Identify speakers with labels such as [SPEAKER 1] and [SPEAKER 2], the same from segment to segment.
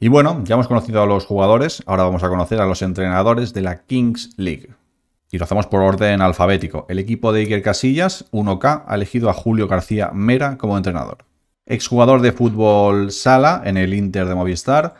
[SPEAKER 1] Y bueno, ya hemos conocido a los jugadores, ahora vamos a conocer a los entrenadores de la Kings League. Y lo hacemos por orden alfabético. El equipo de Iker Casillas, 1K, ha elegido a Julio García Mera como entrenador. Exjugador de fútbol sala en el Inter de Movistar,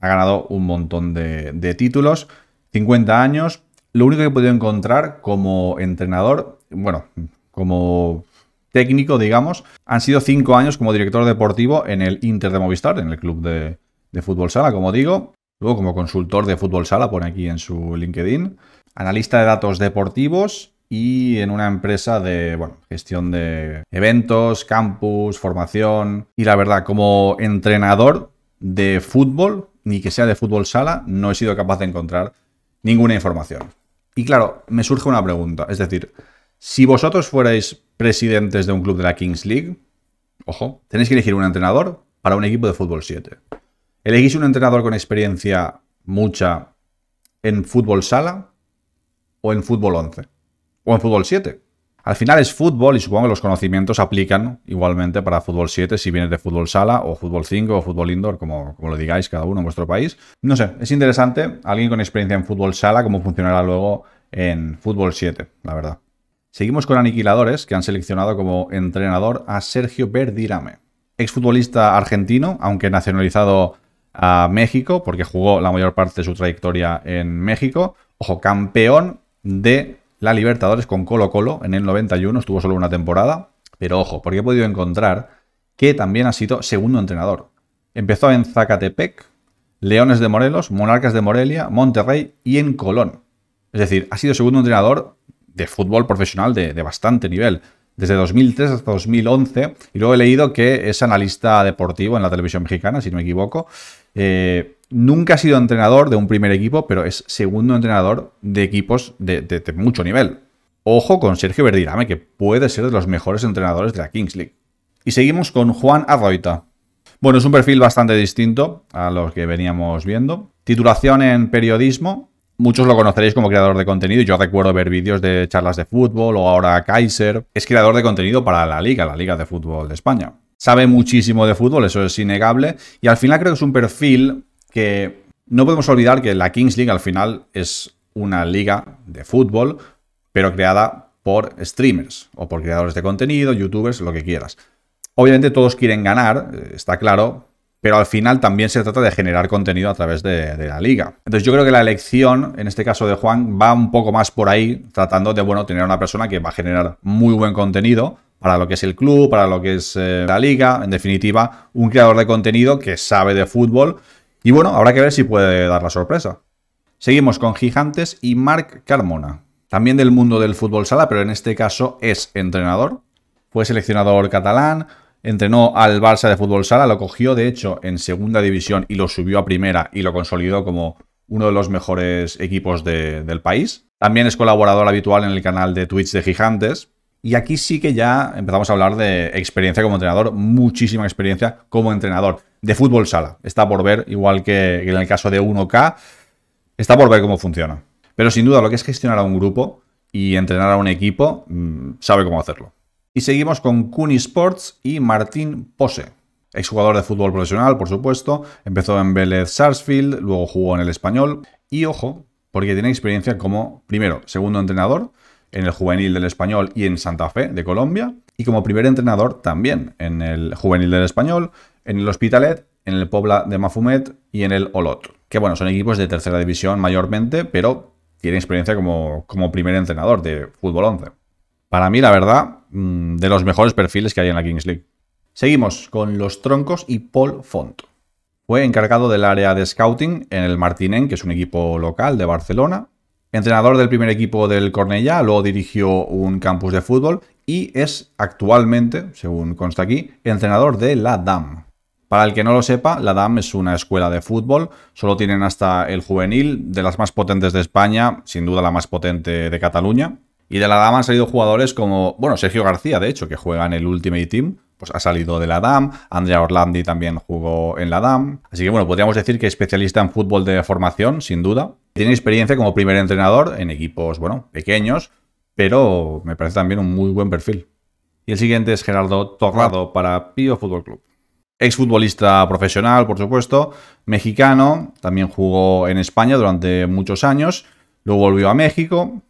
[SPEAKER 1] ha ganado un montón de, de títulos, 50 años. Lo único que he podido encontrar como entrenador, bueno, como técnico, digamos, han sido 5 años como director deportivo en el Inter de Movistar, en el club de, de fútbol sala, como digo. Luego como consultor de fútbol sala, pone aquí en su LinkedIn. Analista de datos deportivos y en una empresa de bueno, gestión de eventos, campus, formación. Y la verdad, como entrenador de fútbol, ni que sea de fútbol sala, no he sido capaz de encontrar ninguna información. Y claro, me surge una pregunta. Es decir, si vosotros fuerais presidentes de un club de la Kings League, ojo, tenéis que elegir un entrenador para un equipo de fútbol 7. ¿Elegís un entrenador con experiencia mucha en fútbol sala o en fútbol 11? ¿O en fútbol 7? Al final es fútbol y supongo que los conocimientos aplican igualmente para fútbol 7 si vienes de fútbol sala o fútbol 5 o fútbol indoor, como, como, lo digáis cada uno en vuestro país. No sé, es interesante alguien con experiencia en fútbol sala cómo funcionará luego en fútbol 7, la verdad. Seguimos con Aniquiladores, que han seleccionado como entrenador a Sergio Verdirame, exfutbolista argentino, aunque nacionalizado a México, porque jugó la mayor parte de su trayectoria en México. Ojo, campeón de la Libertadores con Colo Colo en el 91, estuvo solo una temporada. Pero ojo, porque he podido encontrar que también ha sido segundo entrenador. Empezó en Zacatepec, Leones de Morelos, Monarcas de Morelia, Monterrey y en Colón. Es decir, ha sido segundo entrenador de fútbol profesional de, de bastante nivel desde 2003 hasta 2011. Y luego he leído que es analista deportivo en la televisión mexicana, si no me equivoco. Eh, nunca ha sido entrenador de un primer equipo, pero es segundo entrenador de equipos de, mucho nivel. Ojo con Sergio Verdirame, que puede ser de los mejores entrenadores de la Kings League. Y seguimos con Juan Arroita. Bueno, es un perfil bastante distinto a los que veníamos viendo. Titulación en periodismo, Muchos lo conoceréis como creador de contenido. Yo recuerdo ver vídeos de charlas de fútbol o ahora Kaiser. Es creador de contenido para la Liga, la Liga de Fútbol de España. Sabe muchísimo de fútbol, eso es innegable. Y al final creo que es un perfil que no podemos olvidar que la Kings League al final es una liga de fútbol, pero creada por streamers o por creadores de contenido, youtubers, lo que quieras. Obviamente todos quieren ganar, eh, está claro, pero al final también se trata de generar contenido a través de, la liga. Entonces yo creo que la elección, en este caso de Juan, va un poco más por ahí, tratando de, bueno, tener una persona que va a generar muy buen contenido para lo que es el club, para lo que es eh, la liga, en definitiva, un creador de contenido que sabe de fútbol y bueno, habrá que ver si puede dar la sorpresa. Seguimos con Gigantes y Marc Carmona, también del mundo del fútbol sala, pero en este caso es entrenador, fue seleccionador catalán, entrenó al Barça de fútbol sala, lo cogió de hecho en segunda división y lo subió a primera y lo consolidó como uno de los mejores equipos del país. También es colaborador habitual en el canal de Twitch de Gigantes. Y aquí sí que ya empezamos a hablar de experiencia como entrenador, muchísima experiencia como entrenador de fútbol sala. Está por ver, igual que en el caso de 1K, está por ver cómo funciona. Pero sin duda lo que es gestionar a un grupo y entrenar a un equipo, mm, sabe cómo hacerlo. Y seguimos con Cuni Sports y Martín Pose. Exjugador de fútbol profesional, por supuesto. Empezó en Vélez Sarsfield, luego jugó en el Español. Y ojo, porque tiene experiencia como, primero, segundo entrenador en el juvenil del Español y en Santa Fe de Colombia. Y como primer entrenador también en el juvenil del Español, en el Hospitalet, en el Pobla de Mafumet y en el Olot. Que bueno, son equipos de tercera división mayormente, pero tiene experiencia como, como primer entrenador de fútbol 11. Para mí, la verdad, mm, de los mejores perfiles que hay en la Kings League. Seguimos con los troncos y Paul Font. Fue encargado del área de scouting en el Martinen, que es un equipo local de Barcelona. Entrenador del primer equipo del Cornellá, luego dirigió un campus de fútbol y es actualmente, según consta aquí, entrenador de la DAM. Para el que no lo sepa, la DAM es una escuela de fútbol, solo tienen hasta el juvenil, de las más potentes de España, sin duda la más potente de Cataluña, y de la DAM han salido jugadores como, bueno, Sergio García, de hecho, que juega en el Ultimate Team, pues ha salido de la DAM, Andrea Orlandi también jugó en la DAM. Así que bueno, podríamos decir que especialista en fútbol de formación, sin duda. Tiene experiencia como primer entrenador en equipos, bueno, pequeños, pero me parece también un muy buen perfil. Y el siguiente es Gerardo Torrado para Pío Fútbol Club. Exfutbolista profesional, por supuesto, mexicano, también jugó en España durante muchos años, luego volvió a México,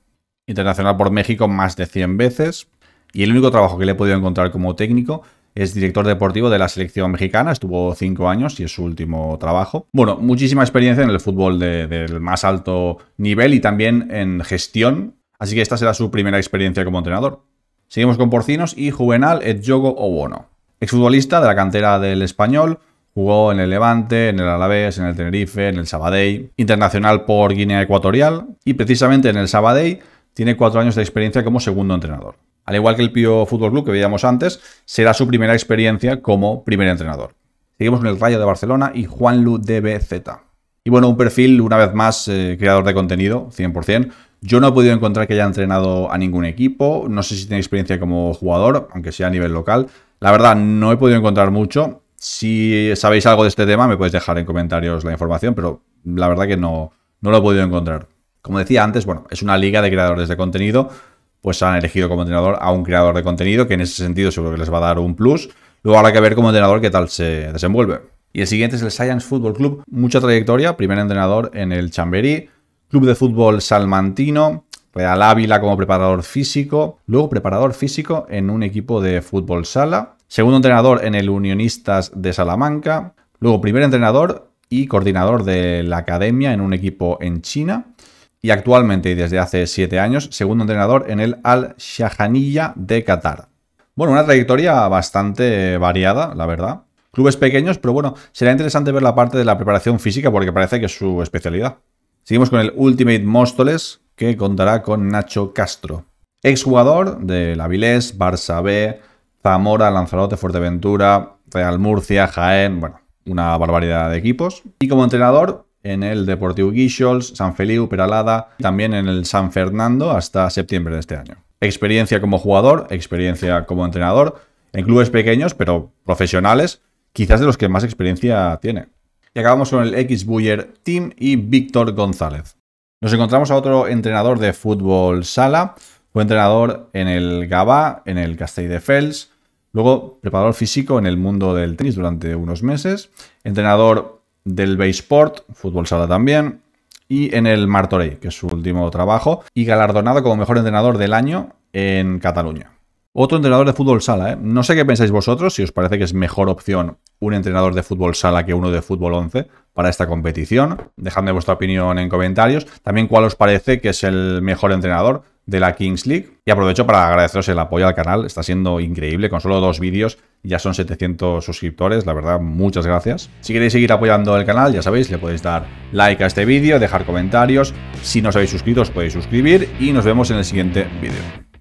[SPEAKER 1] internacional por México más de 100 veces. Y el único trabajo que le he podido encontrar como técnico es director deportivo de la selección mexicana, estuvo cinco años y es su último trabajo. Bueno, muchísima experiencia en el fútbol del más alto nivel y también en gestión, así que esta será su primera experiencia como entrenador. Seguimos con Porcinos y Juvenal Edjogo Obono. Exfutbolista de la cantera del Español, jugó en el Levante, en el Alavés, en el Tenerife, en el Sabadell, internacional por Guinea Ecuatorial y precisamente en el Sabadell tiene cuatro años de experiencia como segundo entrenador. Al igual que el Pío Fútbol Club que veíamos antes, será su primera experiencia como primer entrenador. Seguimos con el Rayo de Barcelona y Juanlu DBZ. Y bueno, un perfil, una vez más, eh, creador de contenido, 100%. Yo no he podido encontrar que haya entrenado a ningún equipo. No sé si tiene experiencia como jugador, aunque sea a nivel local. La verdad, no he podido encontrar mucho. Si sabéis algo de este tema, me podéis dejar en comentarios la información, pero la verdad que no, no lo he podido encontrar. Como decía antes, bueno, es una liga de creadores de contenido, pues han elegido como entrenador a un creador de contenido, que en ese sentido seguro que les va a dar un plus. Luego habrá que ver como entrenador qué tal se desenvuelve. Y el siguiente es el Science Football Club, mucha trayectoria, primer entrenador en el Chamberí, Club de Fútbol Salmantino, Real Ávila como preparador físico, luego preparador físico en un equipo de fútbol sala, segundo entrenador en el Unionistas de Salamanca, luego primer entrenador y coordinador de la academia en un equipo en China, y actualmente y desde hace siete años, segundo entrenador en el Al-Shahaniya de Qatar. Bueno, una trayectoria bastante variada, la verdad. Clubes pequeños, pero bueno, será interesante ver la parte de la preparación física porque parece que es su especialidad. Seguimos con el Ultimate Móstoles, que contará con Nacho Castro. Exjugador la Avilés, Barça B, Zamora, Lanzarote, Fuerteventura, Real Murcia, Jaén, bueno, una barbaridad de equipos. Y como entrenador, en el Deportivo Guixols, San Feliu, Peralada, también en el San Fernando hasta septiembre de este año. Experiencia como jugador, experiencia como entrenador, en clubes pequeños pero profesionales, quizás de los que más experiencia tiene. Y acabamos con el x Buyer Team y Víctor González. Nos encontramos a otro entrenador de fútbol sala, fue entrenador en el GABA, en el Castell de fels luego preparador físico en el mundo del tenis durante unos meses, entrenador del Baysport, fútbol sala también, y en el Martorell, que es su último trabajo, y galardonado como mejor entrenador del año en Cataluña. Otro entrenador de fútbol sala, ¿eh? No sé qué pensáis vosotros, si os parece que es mejor opción un entrenador de fútbol sala que uno de fútbol 11 para esta competición. Dejadme vuestra opinión en comentarios. También cuál os parece que es el mejor entrenador de la Kings League. Y aprovecho para agradeceros el apoyo al canal, está siendo increíble, con solo dos vídeos ya son 700 suscriptores, la verdad, muchas gracias. Si queréis seguir apoyando el canal, ya sabéis, le podéis dar like a este vídeo, dejar comentarios, si no os habéis suscrito os podéis suscribir y nos vemos en el siguiente vídeo.